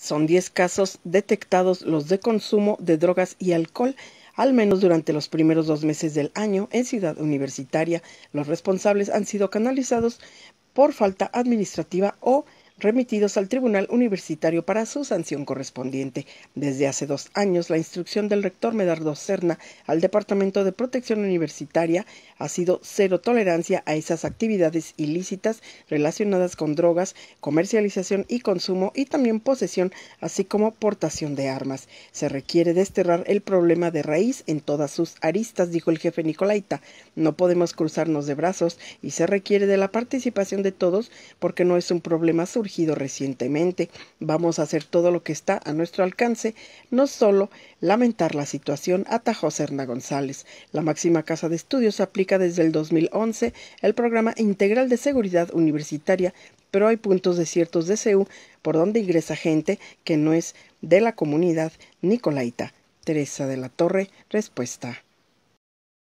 Son diez casos detectados los de consumo de drogas y alcohol, al menos durante los primeros dos meses del año en Ciudad Universitaria. Los responsables han sido canalizados por falta administrativa o remitidos al Tribunal Universitario para su sanción correspondiente. Desde hace dos años, la instrucción del rector Medardo Serna al Departamento de Protección Universitaria ha sido cero tolerancia a esas actividades ilícitas relacionadas con drogas, comercialización y consumo y también posesión, así como portación de armas. Se requiere desterrar el problema de raíz en todas sus aristas, dijo el jefe Nicolaita. No podemos cruzarnos de brazos y se requiere de la participación de todos porque no es un problema surgido recientemente. Vamos a hacer todo lo que está a nuestro alcance, no sólo lamentar la situación, atajó Serna González. La máxima casa de estudios aplica desde el 2011 el programa integral de seguridad universitaria, pero hay puntos desiertos de CEU por donde ingresa gente que no es de la comunidad nicolaita. Teresa de la Torre, respuesta.